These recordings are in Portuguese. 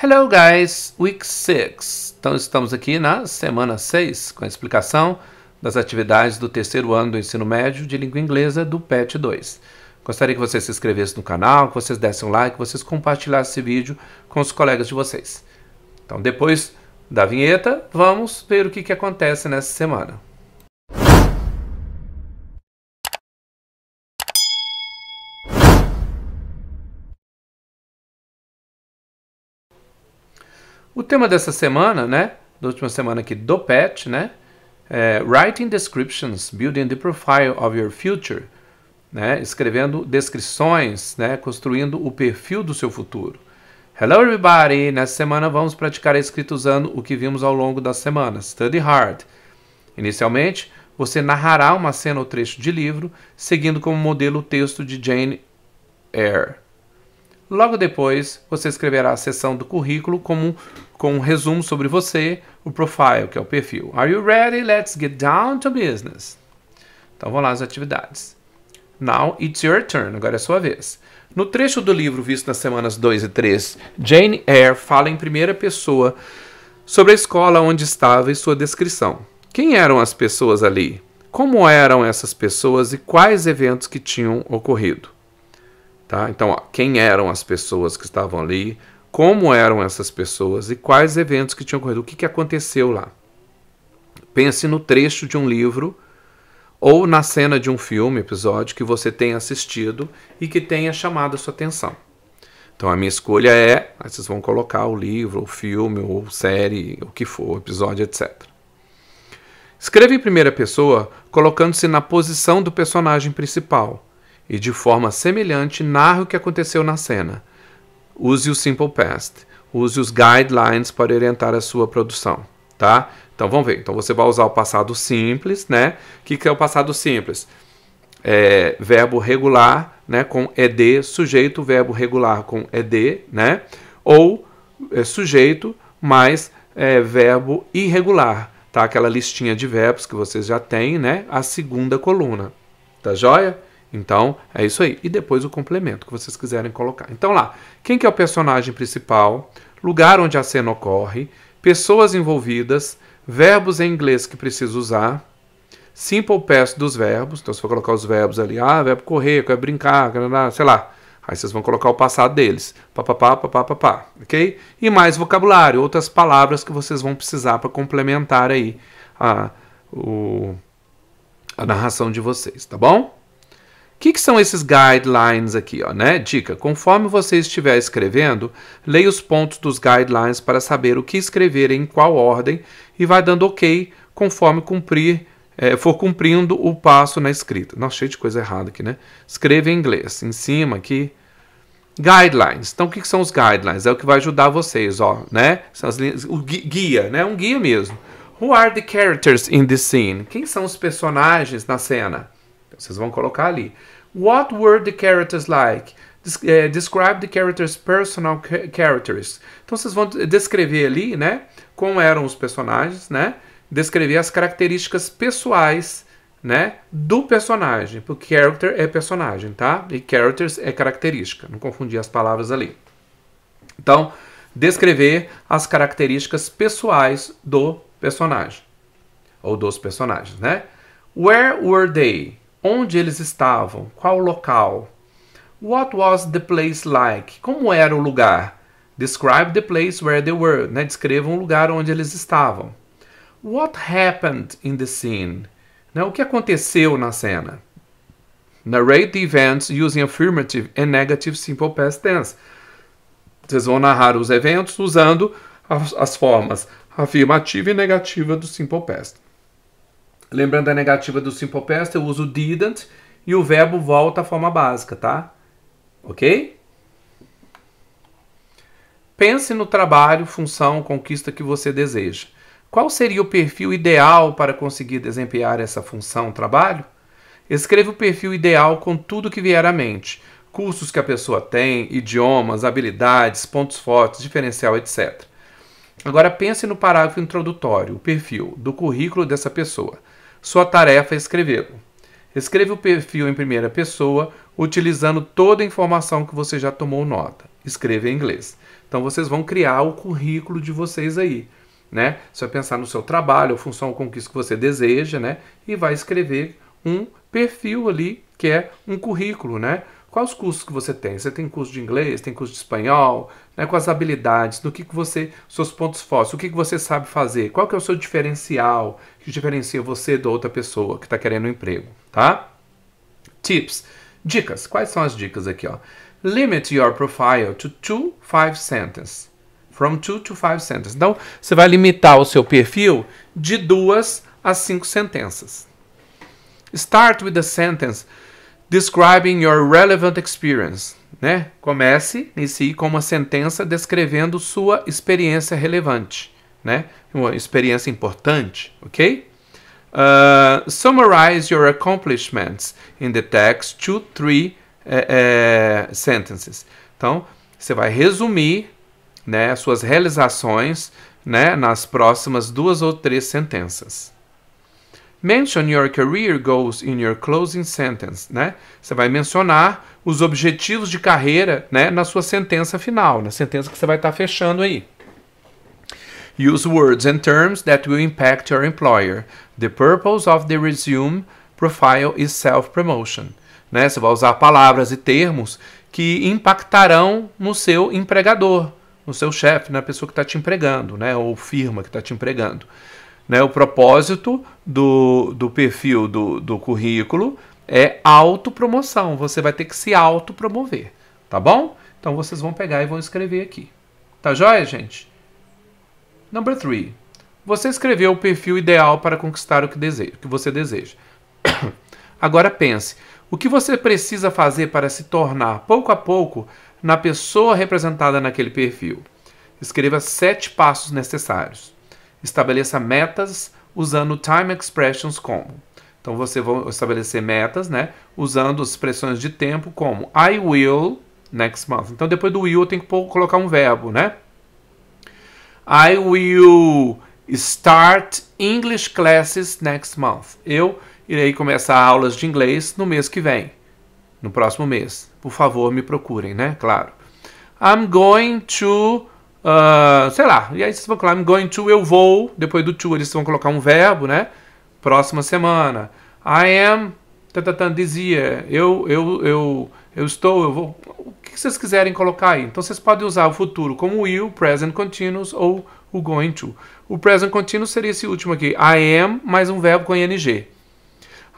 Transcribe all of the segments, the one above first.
Hello guys, week 6. Então estamos aqui na semana 6 com a explicação das atividades do terceiro ano do ensino médio de língua inglesa do PET 2. Gostaria que vocês se inscrevessem no canal, que vocês dessem um like, que vocês compartilhassem esse vídeo com os colegas de vocês. Então depois da vinheta, vamos ver o que, que acontece nessa semana. O tema dessa semana, né? Da última semana aqui do PET, né? É Writing Descriptions, Building the Profile of Your Future. Né? Escrevendo descrições, né? Construindo o perfil do seu futuro. Hello everybody! Nessa semana vamos praticar a escrita usando o que vimos ao longo das semanas. Study hard. Inicialmente, você narrará uma cena ou trecho de livro, seguindo como modelo o texto de Jane Eyre. Logo depois, você escreverá a seção do currículo com um, com um resumo sobre você, o profile, que é o perfil. Are you ready? Let's get down to business. Então vamos lá as atividades. Now it's your turn, agora é sua vez. No trecho do livro visto nas semanas 2 e 3, Jane Eyre fala em primeira pessoa sobre a escola onde estava e sua descrição. Quem eram as pessoas ali? Como eram essas pessoas e quais eventos que tinham ocorrido? Tá? Então, ó, quem eram as pessoas que estavam ali, como eram essas pessoas e quais eventos que tinham ocorrido, o que, que aconteceu lá. Pense no trecho de um livro ou na cena de um filme, episódio que você tenha assistido e que tenha chamado a sua atenção. Então a minha escolha é, vocês vão colocar o livro, o filme, ou série, o que for, episódio, etc. Escreva em primeira pessoa, colocando-se na posição do personagem principal e de forma semelhante narre o que aconteceu na cena. Use o Simple Past, use os guidelines para orientar a sua produção, tá? Então vamos ver. Então você vai usar o passado simples, né? O que, que é o passado simples? É, verbo regular, né? Com ed, sujeito, verbo regular com ed, né? Ou é, sujeito mais é, verbo irregular, tá? Aquela listinha de verbos que vocês já têm, né? A segunda coluna, tá joia? Então, é isso aí. E depois o complemento que vocês quiserem colocar. Então lá, quem que é o personagem principal, lugar onde a cena ocorre, pessoas envolvidas, verbos em inglês que precisa usar, simple past dos verbos. Então, se for colocar os verbos ali, ah, verbo correr, quer brincar, sei lá. Aí vocês vão colocar o passado deles. Papapá, papapá, ok? E mais vocabulário, outras palavras que vocês vão precisar para complementar aí a, o, a narração de vocês, tá bom? O que, que, são esses guidelines aqui? Ó, né? Dica: conforme você estiver escrevendo, leia os pontos dos guidelines para saber o que escrever em qual ordem e vai dando OK conforme cumprir, é, for cumprindo o passo na escrita. Nossa, cheio de coisa errada aqui, né? Escreva em inglês, em cima aqui. Guidelines. Então, o que, que são os guidelines? É o que vai ajudar vocês, ó, né? São as linhas, o guia, né? Um guia mesmo. Who are the characters in the scene? Quem são os personagens na cena? Então, vocês vão colocar ali. What were the characters like? Eh, describe the characters' personal characters Então vocês vão descrever ali, né? Como eram os personagens, né? Descrever as características pessoais, né? Do personagem. Porque character é personagem, tá? E characters é característica. Não confundir as palavras ali. Então, descrever as características pessoais do personagem. Ou dos personagens, né? Where were they? onde eles estavam, qual o local. What was the place like? Como era o lugar? Describe the place where they were. Né? o lugar onde eles estavam. What happened in the scene? Né? O que aconteceu na cena? Narrate the events using affirmative and negative simple past tense. Vocês vão narrar os eventos usando as, as formas afirmativa e negativa do simple past. Lembrando a negativa do simple past, eu uso didn't e o verbo volta à forma básica, tá? Ok? Pense no trabalho, função, conquista que você deseja. Qual seria o perfil ideal para conseguir desempenhar essa função, trabalho? Escreva o perfil ideal com tudo que vier à mente: cursos que a pessoa tem, idiomas, habilidades, pontos fortes, diferencial, etc. Agora pense no parágrafo introdutório, o perfil do currículo dessa pessoa. Sua tarefa é escrevê-lo. Escreva o perfil em primeira pessoa, utilizando toda a informação que você já tomou nota. Escreva em inglês. Então vocês vão criar o currículo de vocês aí, né? Você vai pensar no seu trabalho, a função, a conquista que você deseja, né? E vai escrever um perfil ali, que é um currículo, né? Quais os cursos que você tem? Você tem curso de inglês, tem curso de espanhol, né? com as habilidades, do que, que você, seus pontos fortes, o que, que você sabe fazer, qual que é o seu diferencial que diferencia você da outra pessoa que está querendo um emprego, tá? Tips, dicas, quais são as dicas aqui, ó? Limit your profile to two, five sentences. From two to five sentences. Então, você vai limitar o seu perfil de duas a cinco sentenças. Start with a sentence Describing your relevant experience. Né? Comece, inicie com uma sentença descrevendo sua experiência relevante. Né? Uma experiência importante, ok? Uh, summarize your accomplishments in the text two, three uh, sentences. Então, você vai resumir né, suas realizações né, nas próximas duas ou três sentenças. Mention your career goals in your closing sentence, né? Você vai mencionar os objetivos de carreira, né, na sua sentença final, na sentença que você vai estar tá fechando aí. Use words and terms that will impact your employer. The purpose of the resume profile is self-promotion. Né? Você vai usar palavras e termos que impactarão no seu empregador, no seu chefe, na pessoa que está te empregando, né? ou firma que está te empregando. Né? O propósito do, do perfil do, do currículo é autopromoção. Você vai ter que se autopromover, tá bom? Então vocês vão pegar e vão escrever aqui. Tá joia, gente? Number three. Você escreveu o perfil ideal para conquistar o que, deseja, o que você deseja. Agora pense: o que você precisa fazer para se tornar, pouco a pouco, na pessoa representada naquele perfil? Escreva sete passos necessários estabeleça metas usando time expressions como. Então você vai estabelecer metas, né? Usando expressões de tempo como I will next month. Então depois do will eu tenho que colocar um verbo, né? I will start English classes next month. Eu irei começar aulas de inglês no mês que vem, no próximo mês. Por favor, me procurem, né? Claro. I'm going to Uh, sei lá. E aí vocês vão colocar I'm going to, eu vou. Depois do to, eles vão colocar um verbo, né? Próxima semana. I am. Tatatã, dizia. Eu, eu, eu, eu estou, eu vou. O que vocês quiserem colocar aí. Então vocês podem usar o futuro como will, present continuous ou o going to. O present continuous seria esse último aqui. I am mais um verbo com ing.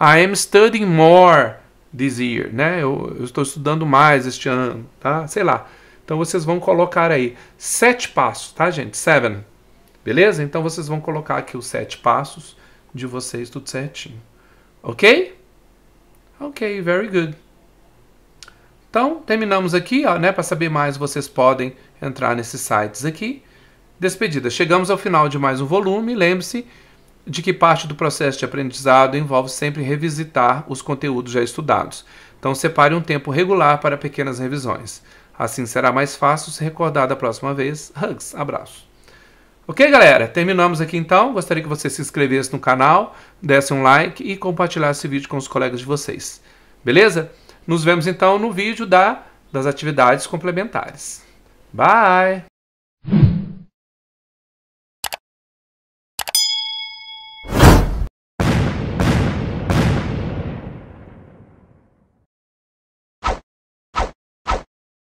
I am studying more this year, né? Eu, eu estou estudando mais este ano, tá? Sei lá. Então vocês vão colocar aí sete passos, tá, gente? Seven. Beleza? Então vocês vão colocar aqui os sete passos de vocês tudo certinho. Ok? Ok, very good. Então, terminamos aqui, ó, né? Para saber mais, vocês podem entrar nesses sites aqui. Despedida. Chegamos ao final de mais um volume. Lembre-se de que parte do processo de aprendizado envolve sempre revisitar os conteúdos já estudados. Então, separe um tempo regular para pequenas revisões. Assim será mais fácil se recordar da próxima vez. Hugs, abraço. Ok, galera? Terminamos aqui então. Gostaria que você se inscrevesse no canal, desse um like e compartilhasse esse vídeo com os colegas de vocês. Beleza? Nos vemos então no vídeo da, das atividades complementares. Bye!